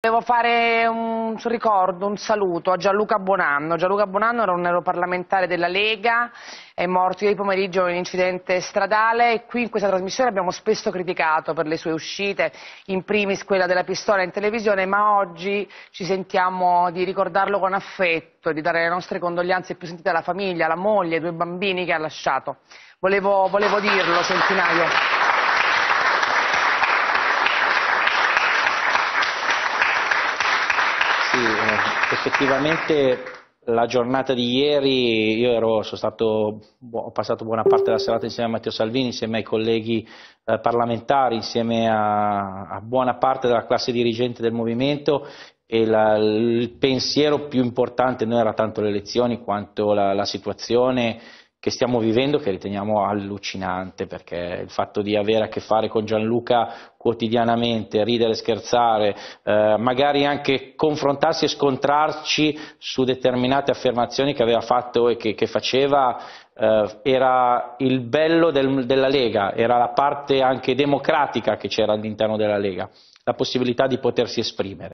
Volevo fare un ricordo, un saluto a Gianluca Bonanno. Gianluca Bonanno era un europarlamentare della Lega, è morto ieri pomeriggio in un incidente stradale e qui in questa trasmissione abbiamo spesso criticato per le sue uscite, in primis quella della pistola in televisione, ma oggi ci sentiamo di ricordarlo con affetto, e di dare le nostre condoglianze più sentite alla famiglia, alla moglie, ai due bambini che ha lasciato. Volevo, volevo dirlo, centinaio. Sì, eh, effettivamente la giornata di ieri io ero, stato, ho passato buona parte della serata insieme a Matteo Salvini, insieme ai colleghi eh, parlamentari, insieme a, a, buona parte della classe dirigente del movimento e la, il pensiero più importante non era tanto le elezioni quanto la, la situazione che stiamo vivendo che riteniamo allucinante perché il fatto di avere a che fare con Gianluca quotidianamente, ridere, scherzare, eh, magari anche confrontarsi e scontrarci su determinate affermazioni che aveva fatto e che, che faceva, eh, era il bello del, della Lega, era la parte anche democratica che c'era all'interno della Lega, la possibilità di potersi esprimere.